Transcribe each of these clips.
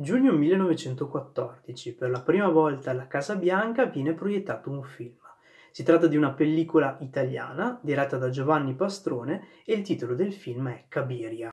Giugno 1914, per la prima volta alla Casa Bianca viene proiettato un film. Si tratta di una pellicola italiana diretta da Giovanni Pastrone e il titolo del film è Cabiria.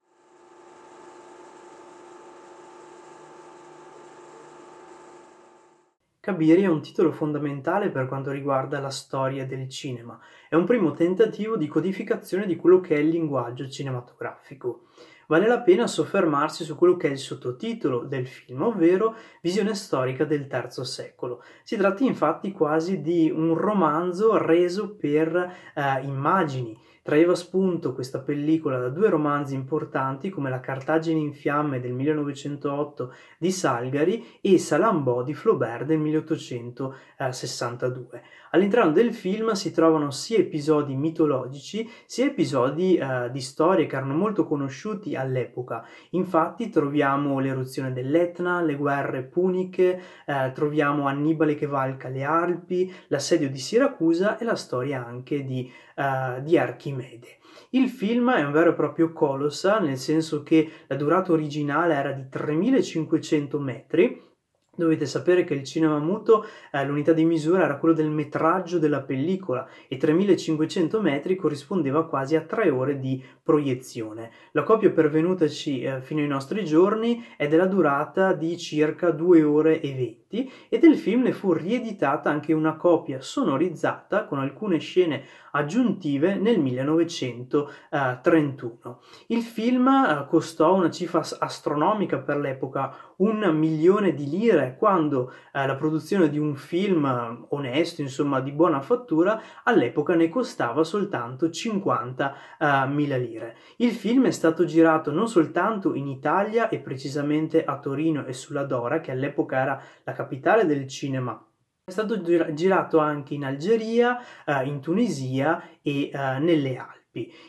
Cabiria è un titolo fondamentale per quanto riguarda la storia del cinema. È un primo tentativo di codificazione di quello che è il linguaggio cinematografico vale la pena soffermarsi su quello che è il sottotitolo del film, ovvero Visione storica del terzo secolo. Si tratta infatti quasi di un romanzo reso per eh, immagini. Traeva spunto questa pellicola da due romanzi importanti come La Cartagine in fiamme del 1908 di Salgari e Salambò di Flaubert del 1862. All'interno del film si trovano sia episodi mitologici sia episodi eh, di storie che erano molto conosciuti all'epoca. Infatti troviamo l'eruzione dell'Etna, le guerre puniche, eh, troviamo Annibale che valca le Alpi, l'assedio di Siracusa e la storia anche di, eh, di Archimede. Il film è un vero e proprio colossa, nel senso che la durata originale era di 3500 metri, Dovete sapere che il cinema muto, eh, l'unità di misura era quello del metraggio della pellicola e 3500 metri corrispondeva quasi a 3 ore di proiezione. La copia pervenutaci eh, fino ai nostri giorni è della durata di circa 2 ore e 20 e del film ne fu rieditata anche una copia sonorizzata con alcune scene aggiuntive nel 1931. Il film eh, costò una cifra astronomica per l'epoca, un milione di lire cioè quando eh, la produzione di un film eh, onesto, insomma di buona fattura, all'epoca ne costava soltanto 50.000 eh, lire. Il film è stato girato non soltanto in Italia e precisamente a Torino e sulla Dora, che all'epoca era la capitale del cinema è stato girato anche in Algeria, eh, in Tunisia e eh, nelle Alpi.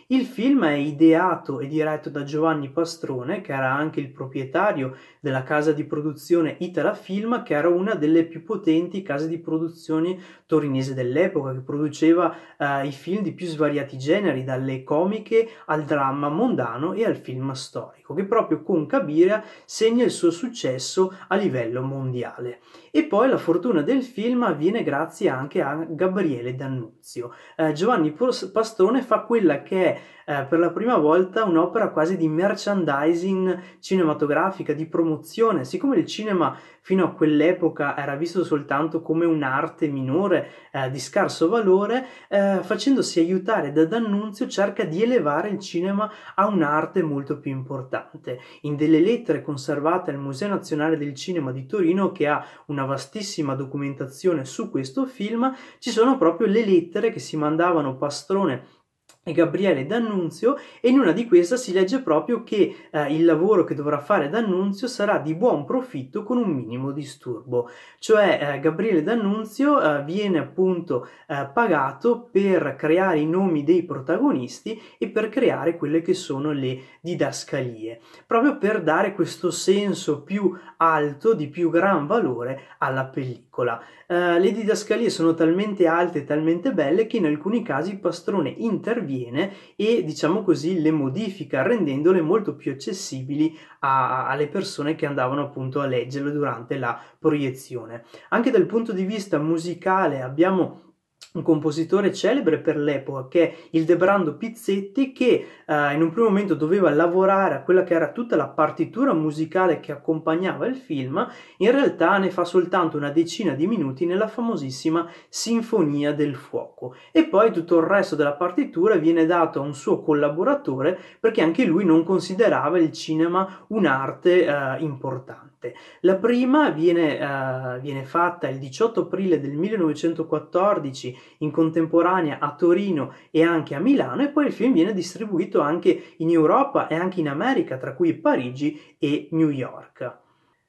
Il film è ideato e diretto da Giovanni Pastrone, che era anche il proprietario della casa di produzione Itala Film, che era una delle più potenti case di produzione torinese dell'epoca, che produceva eh, i film di più svariati generi, dalle comiche al dramma mondano e al film storico, che proprio con Cabiria segna il suo successo a livello mondiale. E poi la fortuna del film avviene grazie anche a Gabriele D'Annunzio. Eh, Giovanni Pastrone fa quella significa cioè che eh, per la prima volta un'opera quasi di merchandising cinematografica, di promozione. Siccome il cinema fino a quell'epoca era visto soltanto come un'arte minore eh, di scarso valore, eh, facendosi aiutare da D'Annunzio cerca di elevare il cinema a un'arte molto più importante. In delle lettere conservate al Museo Nazionale del Cinema di Torino, che ha una vastissima documentazione su questo film, ci sono proprio le lettere che si mandavano Pastrone Gabriele D'Annunzio e in una di queste si legge proprio che eh, il lavoro che dovrà fare D'Annunzio sarà di buon profitto con un minimo disturbo, cioè eh, Gabriele D'Annunzio eh, viene appunto eh, pagato per creare i nomi dei protagonisti e per creare quelle che sono le didascalie, proprio per dare questo senso più alto, di più gran valore alla pellicola. Eh, le didascalie sono talmente alte e talmente belle che in alcuni casi Pastrone interviene interviene e diciamo così le modifica rendendole molto più accessibili a, alle persone che andavano appunto a leggerle durante la proiezione. Anche dal punto di vista musicale abbiamo un compositore celebre per l'epoca, che è il Ildebrando Pizzetti, che eh, in un primo momento doveva lavorare a quella che era tutta la partitura musicale che accompagnava il film, in realtà ne fa soltanto una decina di minuti nella famosissima Sinfonia del Fuoco. E poi tutto il resto della partitura viene dato a un suo collaboratore perché anche lui non considerava il cinema un'arte eh, importante sette. La prima viene, uh, viene, fatta il 18 aprile del 1914 in contemporanea a Torino e anche a Milano e poi il film viene distribuito anche in Europa e anche in America, tra cui Parigi e New York.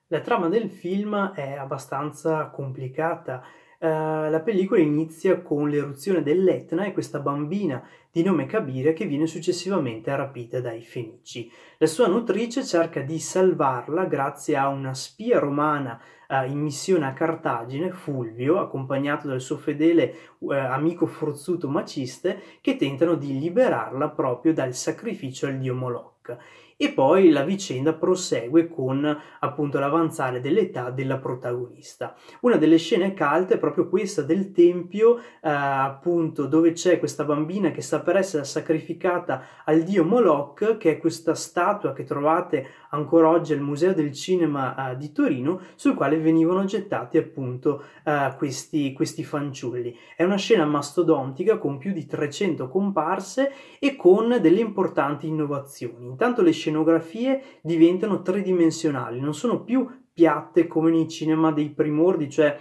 La trama del film è abbastanza complicata. Eh, la pellicola inizia con l'eruzione dell'Etna e questa bambina di nome Kabira che viene successivamente rapita dai Fenici. La sua nutrice cerca di salvarla grazie a una spia romana uh, in missione a Cartagine, Fulvio, accompagnato dal suo fedele uh, amico forzuto Maciste, che tentano di liberarla proprio dal sacrificio al dio Moloch e poi la vicenda prosegue con appunto l'avanzare dell'età della protagonista. Una delle scene calde è proprio questa del tempio, eh, appunto dove c'è questa bambina che sta per essere sacrificata al dio Moloch, che è questa statua che trovate ancora oggi al Museo del Cinema eh, di Torino, sul quale venivano gettati appunto eh, questi, questi fanciulli. È una scena mastodontica con più di 300 comparse e con delle importanti innovazioni. Intanto le scene scenografie diventano tridimensionali, non sono più piatte come nei cinema dei primordi, cioè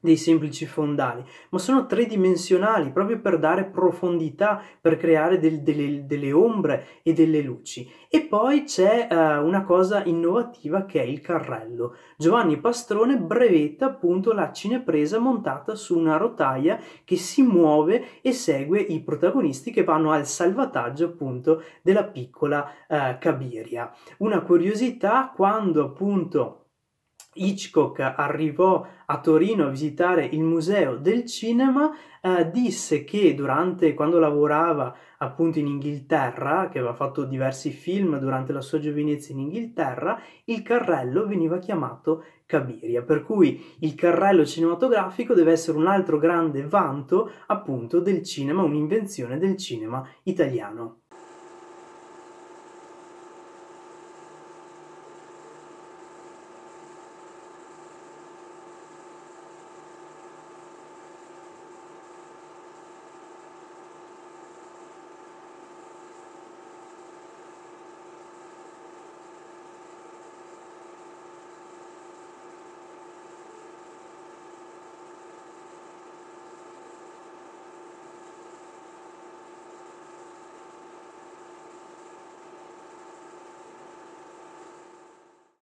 dei semplici fondali, ma sono tridimensionali proprio per dare profondità, per creare del, delle, delle, ombre e delle luci. E poi c'è uh, una cosa innovativa che è il carrello. Giovanni Pastrone brevetta appunto la cinepresa montata su una rotaia che si muove e segue i protagonisti che vanno al salvataggio appunto della piccola uh, Cabiria. Una curiosità quando appunto Hitchcock arrivò a Torino a visitare il museo del cinema, eh, disse che durante quando lavorava appunto in Inghilterra, che aveva fatto diversi film durante la sua giovinezza in Inghilterra, il carrello veniva chiamato Cabiria, per cui il carrello cinematografico deve essere un altro grande vanto appunto del cinema, un'invenzione del cinema italiano.